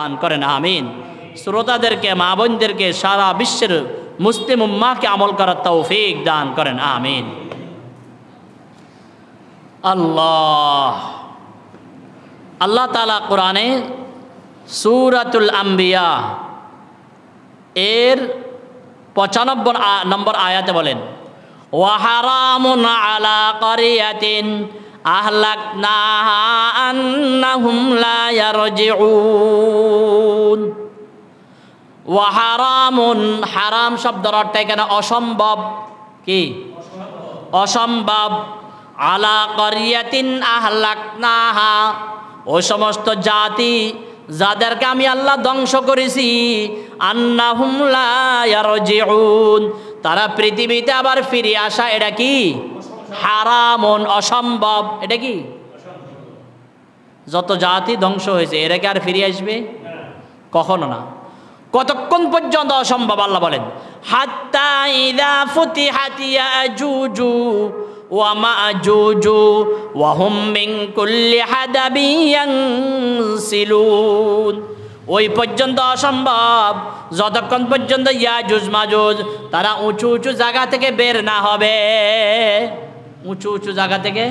দান করেন আমিন শ্রোতাদেরকে মা বোনদেরকে সারা বিশ্বের মুসলিম উম্মাকে আমল করার তৌফিক দান করেন আমিন আল্লাহ আল্লাহ তালা কোরআনে সুরাতুল আম্বিয়া এর পঁচানব্বর নম্বর আয়াতে বলেন ওয়াহারামুন আলা করিয়াতিন أهلكناها أنهم لا يرجعون وحرام حرام শব্দের অর্থ এখানে অসম্ভব কি অসম্ভব আলা করিয়াতিন নাহা ও সমস্ত জাতি যাদেরকে আমি আল্লাহ ধ্বংস করেছি আন্না হুমলা তারা পৃথিবীতে আবার ফিরে আসা এটা কি হারামন অসম্ভব এটা কি যত জাতি ধ্বংস হয়েছে এরা কি আর ফিরে আসবে কখনো না কতক্ষণ পর্যন্ত অসম্ভব আল্লাহ বলেন হাত্তা ইদা ফুতি হাতিয়া জুজু ومأجوج وهم من كل حدب ينسلون ওই পর্যন্ত অসম্ভব যতক্ষণ পর্যন্ত ইয়া ইয়াজুজ মাজুজ তারা উঁচু উঁচু জায়গা থেকে বের না হবে উঁচু উঁচু জায়গা থেকে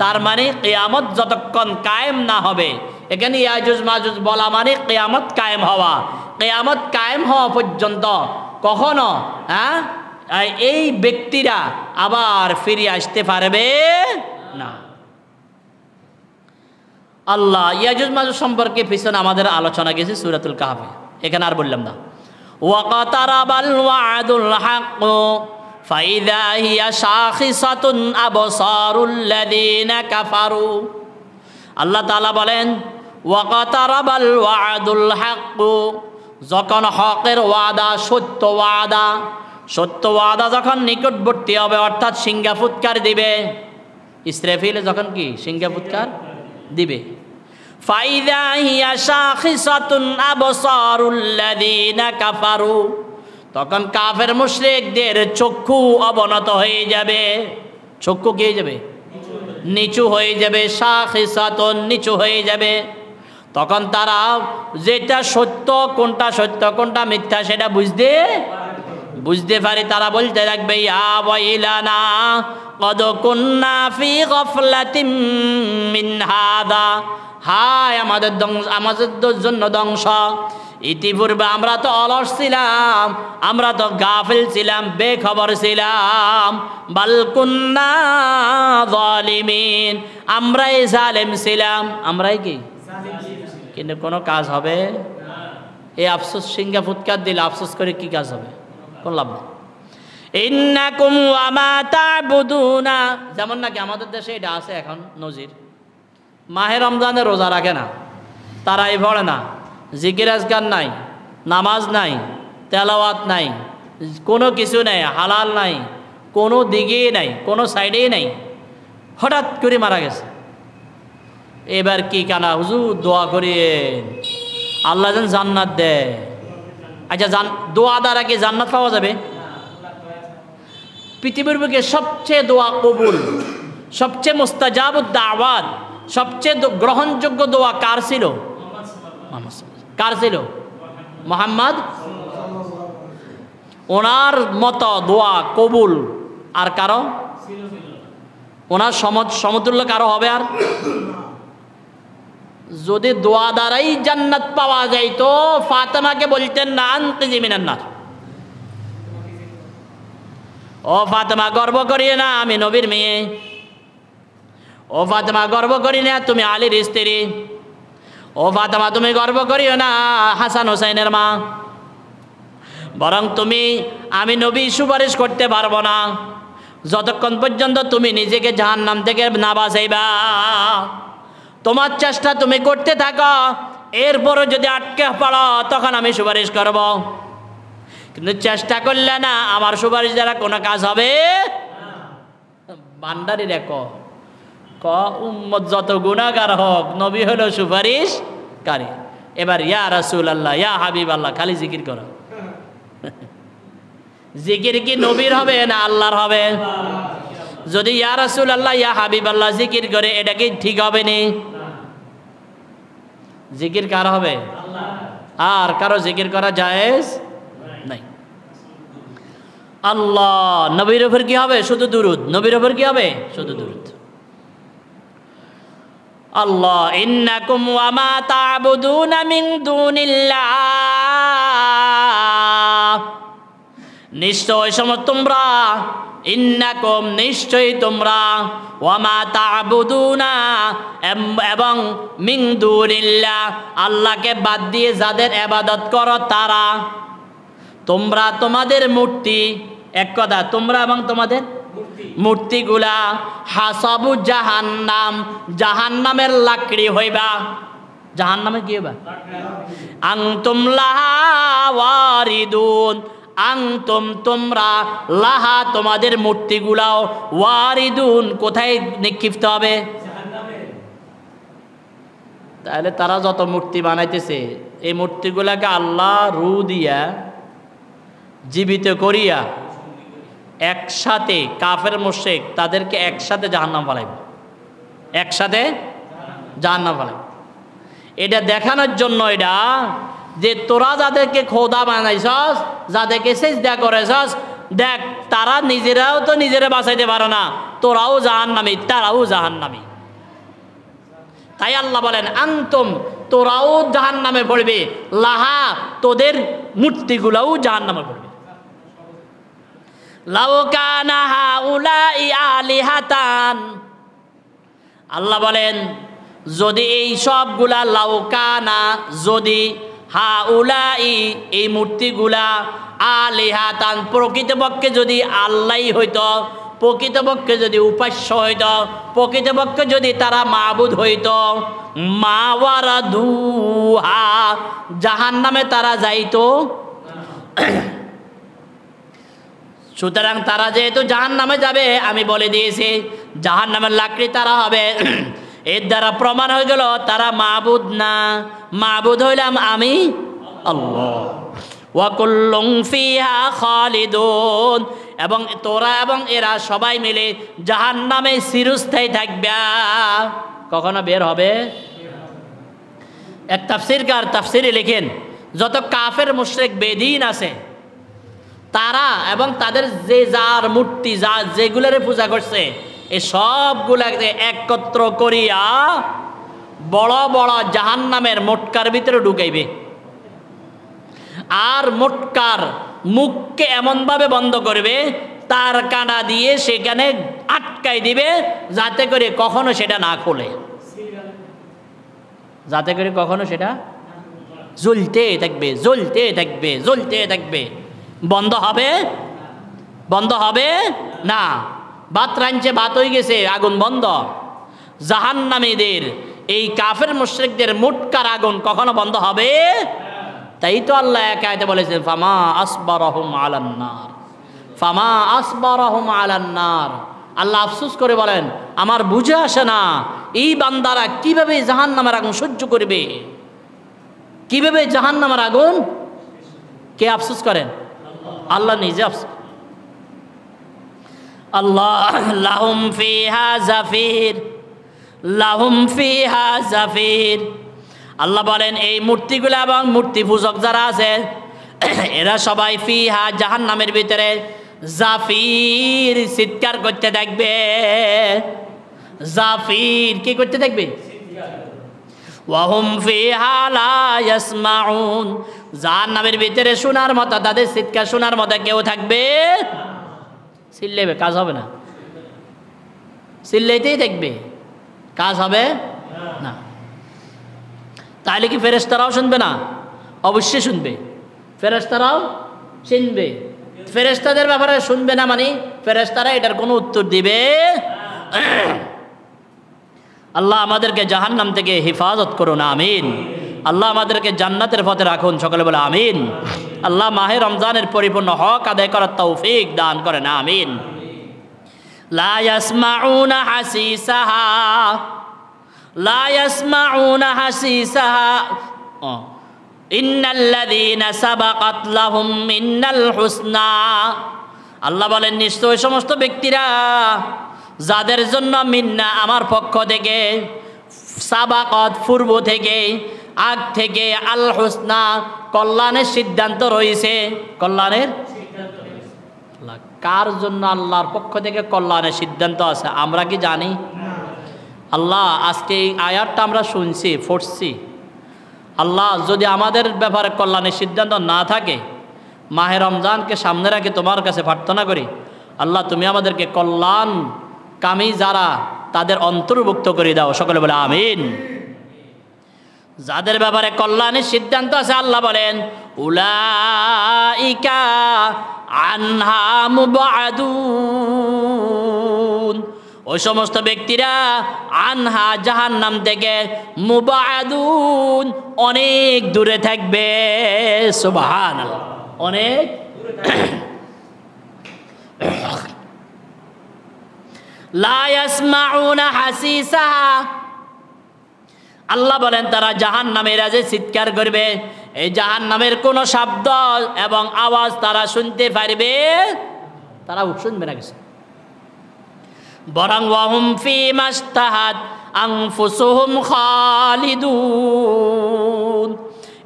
তার মানে কেয়ামত যতক্ষণ কায়েম না হবে এখানে ইয়াজুজ মাজুজ বলা মানে কেয়ামত কায়েম হওয়া কেয়ামত কায়েম হওয়া পর্যন্ত কখনো হ্যাঁ এই ব্যক্তিরা আবার ফিরে আসতে পারবে না আল্লাহ ইয়াজুজ মাজুজ সম্পর্কে পিছনে আমাদের আলোচনা গেছে সুরাতুল কাহাবে এখানে আর বললাম না ওয়াকাতারাবাল ওয়াদুল হাক্কু فإذا هي شاخصة أبصار الذين كفروا আল্লাহ তাআলা বলেন ওয়াকাতারাবাল ওয়াদুল যখন হকের ওয়াদা সত্য ওয়াদা সত্য ওয়াদা যখন নিকটবর্তী হবে অর্থাৎ সিঙ্গা দিবে ইসরাফিল যখন কি সিঙ্গা ফুৎকার দিবে ফাইদা হিয়া শাখিসাতুন আবসারুল্লাযীনা কাফারু তখন কাফের মুশ্রেকদের চক্ষু অবনত হয়ে যাবে চক্ষু কে হয়ে যাবে নিচু হয়ে যাবে শাখাতন নিচু হয়ে যাবে তখন তারা যেটা সত্য কোনটা সত্য কোনটা মিথ্যা সেটা বুঝতে বুঝতে পারে তারা বলতে রাখবে হায় আমাদের ধ্বংস আমাদের জন্য ধ্বংস ইতিপূর্বে আমরা তো অলস ছিলাম আমরা তো গাফিল ছিলাম বেখবর ছিলাম বালকুন্না আমরাই জালেম ছিলাম আমরাই কি কিন্তু কোনো কাজ হবে এই আফসোস সিঙ্গা ফুৎকার দিলে আফসোস করে কি কাজ হবে কোন লাভ নেই যেমন নাকি আমাদের দেশে এটা আছে এখন নজির মাহের রমজানে রোজা রাখে না তারাই ভরে না জিকির আজগান নাই নামাজ নাই তেলাওয়াত নাই কোনো কিছু নাই হালাল নাই কোনো দিকেই নাই কোনো সাইডেই নাই হঠাৎ করে মারা গেছে এবার কি কানা হুজুর দোয়া করিয়ে আল্লাহ যেন জান্নাত দেয় আচ্ছা জান দোয়া দ্বারা কি জান্নাত পাওয়া যাবে পৃথিবীর বুকে সবচেয়ে দোয়া কবুল সবচেয়ে মোস্তাজাবুদ্দা আবাদ সবচেয়ে গ্রহণযোগ্য দোয়া কার ছিল মোহাম্মদ কার ছিল মোহাম্মদ ওনার মতো দোয়া কবুল আর কারো ওনার সম সমতুল্য কারো হবে আর যদি দোয়া দ্বারাই জান্নাত পাওয়া যায় তো ফাতেমাকে বলতেন না আনতে না ও ফাতেমা গর্ব করিয়ে না আমি নবীর মেয়ে ও ফাতেমা গর্ব করি না তুমি আলীর স্ত্রী ও ফাতেমা তুমি গর্ব করিও না হাসান হোসেনের মা বরং তুমি আমি নবী সুপারিশ করতে পারবো না যতক্ষণ পর্যন্ত তুমি নিজেকে জাহান নাম থেকে না বাঁচাইবা তোমার চেষ্টা তুমি করতে থাকো এরপরও যদি আটকে পড়ো তখন আমি সুপারিশ করব কিন্তু চেষ্টা করলে না আমার সুপারিশ দ্বারা কোনো কাজ হবে ভান্ডারি রেকর্ড উম্মত যত গুণাগার হোক নবী হলো সুপারিশ কারি এবার ইয়া রাসুল আল্লাহ ইয়া হাবিব আল্লাহ খালি জিকির কর জিকির কি নবীর হবে না আল্লাহর হবে যদি ইয়া রাসুল আল্লাহ ইয়া হাবিব আল্লাহ জিকির করে এটা কি ঠিক হবে নি জিকির কার হবে আর কারো জিকির করা জায়েজ নাই আল্লাহ নবীর ওপর কি হবে শুধু দুরুদ নবীর ওপর কি হবে শুধু দুরুদ আল্লাহ ইন্নাকুম ওয়া মা তা'বুদুনা মিন নিশ্চয় সম তোমরা ইন্নাকুম নিশ্চয়ই তোমরা ওয়ামা তাবুদুনা এবং মিং দুনিল্লাহ আল্লাহকে বাদ দিয়ে যাদের আবাদত কর তারা তোমরা তোমাদের মূর্তি এক কথা তোমরা এবং তোমাদের মূর্তিগুলা হাসাবু জাহান জাহান্নামের লাকড়ি হইবা নামে কি হইবা আংতুম লাহা ওয়ারিদুন আংতম তোমরা লাহা তোমাদের মূর্তিগুলাও ওয়ারিদুন কোথায় নিক্ষিপ্ত হবে তাহলে তারা যত মূর্তি বানাইতেছে এই মূর্তিগুলাকে আল্লাহ রু দিয়া জীবিত করিয়া একসাথে কাফের মোশেক তাদেরকে একসাথে জাহান্নাম ফালাইব একসাথে জাহান্নাম ফালাইব এটা দেখানোর জন্য এটা যে তোরা যাদেরকে খোদা বানাইছস যাদেরকে দেয়া করেছস দেখ তারা নিজেরাও তো নিজেরা বাঁচাইতে পারে না তোরাও জাহান্নামি তারাও নামি তাই আল্লাহ বলেন আন্তম তোরাও নামে পড়বে লাহা তোদের মূর্তিগুলাও জাহান্নামে পড়বে আল্লাহ বলেন যদি এই সবগুলা লাউকানা যদি হা উলাই এই মূর্তিগুলা আলিহাতান প্রকৃতপক্ষে যদি আল্লাহ হইত প্রকৃতপক্ষে যদি উপাস্য হইত প্রকৃতপক্ষে যদি তারা মাবুদ হইত মাওয়ারা দুহা জাহান নামে তারা যাইত সুতরাং তারা যেহেতু জাহান নামে যাবে আমি বলে দিয়েছি জাহান নামের লাকড়ি তারা হবে এর দ্বারা প্রমাণ হয়ে গেল তারা মাহবুদ না মাহবুদ হইলাম আমি আল্লাহ খালিদুন এবং তোরা এবং এরা সবাই মিলে জাহান নামে চিরস্থায়ী থাকবে কখনো বের হবে এক তাফসিরকার তাফসিরে লিখেন যত কাফের মুশ্রেক বেদিন আছে তারা এবং তাদের যে যার মূর্তি যা যেগুলারে পূজা করছে এই সবগুলাকে একত্র করিয়া বড় বড় জাহান নামের মোটকার ভিতরে ঢুকাইবে আর মোটকার মুখকে এমনভাবে বন্ধ করবে তার কানা দিয়ে সেখানে আটকাই দিবে যাতে করে কখনো সেটা না খোলে যাতে করে কখনো সেটা জ্বলতে থাকবে জ্বলতে থাকবে জ্বলতে থাকবে বন্ধ হবে বন্ধ হবে না বাত রাঞ্চে বাত হয়ে গেছে আগুন বন্ধ জাহান এই কাফের মুশ্রিকদের মুটকার আগুন কখনো বন্ধ হবে তাই তো আল্লাহ একাতে বলেছেন ফামা রহম আলান্নার ফামা রহম আলান্নার আল্লাহ আফসুস করে বলেন আমার বুঝে আসে না এই বান্দারা কিভাবে জাহান নামের আগুন সহ্য করবে কিভাবে জাহান নামের আগুন কে আফসুস করেন আল্লাহ নিজে আসছে আল্লাহ লাহুম হা জাফির লাহুম হা জাফির আল্লাহ বলেন এই মূর্তিগুলো এবং মূর্তি পূজক যারা আছে এরা সবাই ফিহা জাহান নামের ভিতরে জাফির চিৎকার করতে দেখবে জাফির কি করতে দেখবে ওয়াহুম ফিহা লা ইয়াসমাউন যার নামের ভিতরে শোনার মতো তাদের চিৎকার শোনার মতো কেউ থাকবে চিল্লেবে কাজ হবে না চিল্লাইতেই দেখবে কাজ হবে না তাহলে কি ফেরেস্তারাও শুনবে না অবশ্যই শুনবে ফেরেস্তারাও চিনবে ফেরেস্তাদের ব্যাপারে শুনবে না মানে ফেরেস্তারা এটার কোনো উত্তর দিবে আল্লাহ আমাদেরকে জাহান্নাম থেকে হেফাজত করুন আমিন আল্লাহ আমাদেরকে জান্নাতের পথে রাখুন সকলে বলে আমিন আল্লাহ মাহে রমজানের পরিপূর্ণ হক আদায় করার তৌফিক দান করেন আমিন আল্লাহ বলেন নিশ্চয় সমস্ত ব্যক্তিরা যাদের জন্য মিন্না আমার পক্ষ থেকে সাবাকত পূর্ব থেকে আগ থেকে আল হোসনা কল্যাণের সিদ্ধান্ত রয়েছে কল্যাণের কার জন্য আল্লাহর পক্ষ থেকে কল্যাণের সিদ্ধান্ত আছে আমরা কি জানি আল্লাহ আজকে এই আয়ারটা আমরা শুনছি পড়ছি আল্লাহ যদি আমাদের ব্যাপারে কল্যাণের সিদ্ধান্ত না থাকে মাহে রমজানকে সামনে রাখে তোমার কাছে প্রার্থনা করি আল্লাহ তুমি আমাদেরকে কল্যাণ কামি যারা তাদের অন্তর্ভুক্ত করে দাও সকলে বলে আমিন যাদের ব্যাপারে কল্যাণের সিদ্ধান্ত আছে আল্লাহ বলেন উলাইকা আনহা ওই সমস্ত ব্যক্তিরা আনহা জাহান নাম থেকে মুবাদুন অনেক দূরে থাকবে সুবাহান অনেক লা হাসি হাসিসাহা আল্লাহ বলেন তারা জাহান নামের যে চিৎকার করবে এই জাহান নামের কোনো শব্দ এবং আওয়াজ তারা শুনতে পারবে তারা শুনবে না কিছু বরং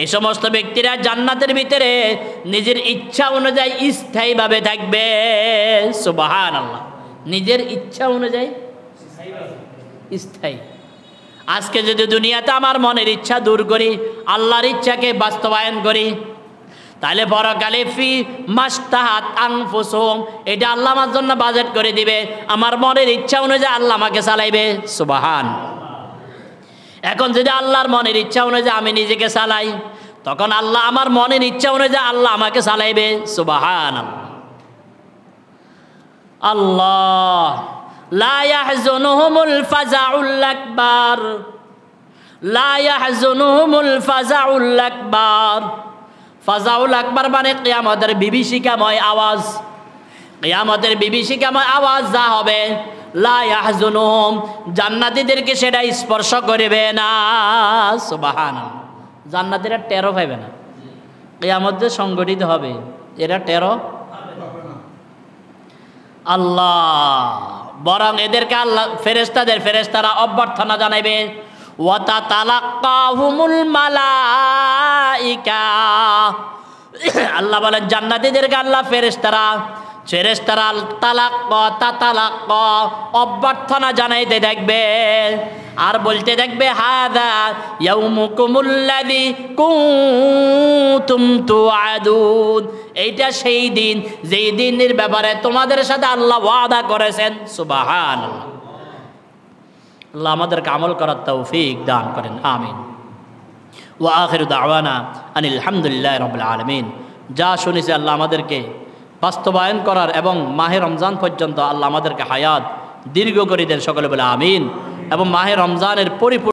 এই সমস্ত ব্যক্তিরা জান্নাতের ভিতরে নিজের ইচ্ছা অনুযায়ী স্থায়ীভাবে থাকবে সুবাহান আল্লাহ নিজের ইচ্ছা অনুযায়ী স্থায়ী আজকে যদি দুনিয়াতে আমার মনের ইচ্ছা দূর করি আল্লাহর ইচ্ছাকে বাস্তবায়ন করি তাহলে পরকালে ফি মাস্তাহাত এটা আল্লাহ আমার জন্য বাজেট করে দিবে আমার মনের ইচ্ছা অনুযায়ী আল্লাহ আমাকে চালাইবে সুবাহান এখন যদি আল্লাহর মনের ইচ্ছা অনুযায়ী আমি নিজেকে চালাই তখন আল্লাহ আমার মনের ইচ্ছা অনুযায়ী আল্লাহ আমাকে চালাইবে সুবাহান আল্লাহ لا মানে বিভীষিকাময় আওয়াজ কেয়ামতের বিভীষিকাময় আওয়াজ যা হবে লাহজুনুম জান্নাতিদেরকে সেটা স্পর্শ করবে না সুবাহান জান্নাতিরা টেরো পাইবে না কেয়ামত যে সংগঠিত হবে এরা টেরো আল্লাহ বরং এদেরকে আল্লাহ ফেরেস্তাদের ফেরেস্তারা অভ্যর্থনা জানাইবে ওয়াতা তালাক্কাহুমুল মালাইকা আল্লাহ বলেন জান্নাতীদেরকে আল্লাহ ফেরেস্তারা ফেরেস্তারা তালাক তাতালাক অভ্যর্থনা জানাইতে দেখবে আর বলতে দেখবে হাদা ইয়াউমুকুমুল্লাযী কুনতুম তুআদুন এইটা সেই দিন যেই দিনের ব্যাপারে তোমাদের সাথে আল্লাহ ওয়াদা করেছেন সুবাহান আল্লাহ আমাদেরকে আমল করার তৌফিক দান করেন আমিন ওয়া আখিরু দাওয়ানা আনিল হামদুলিল্লাহি রাব্বিল আলমিন যা শুনেছি আল্লাহ আমাদেরকে বাস্তবায়ন করার এবং মাহে রমজান পর্যন্ত আল্লাহ আমাদেরকে হায়াত দীর্ঘ করে দেন সকলে বলে আমিন এবং মাহে রমজানের পরিপূর্ণ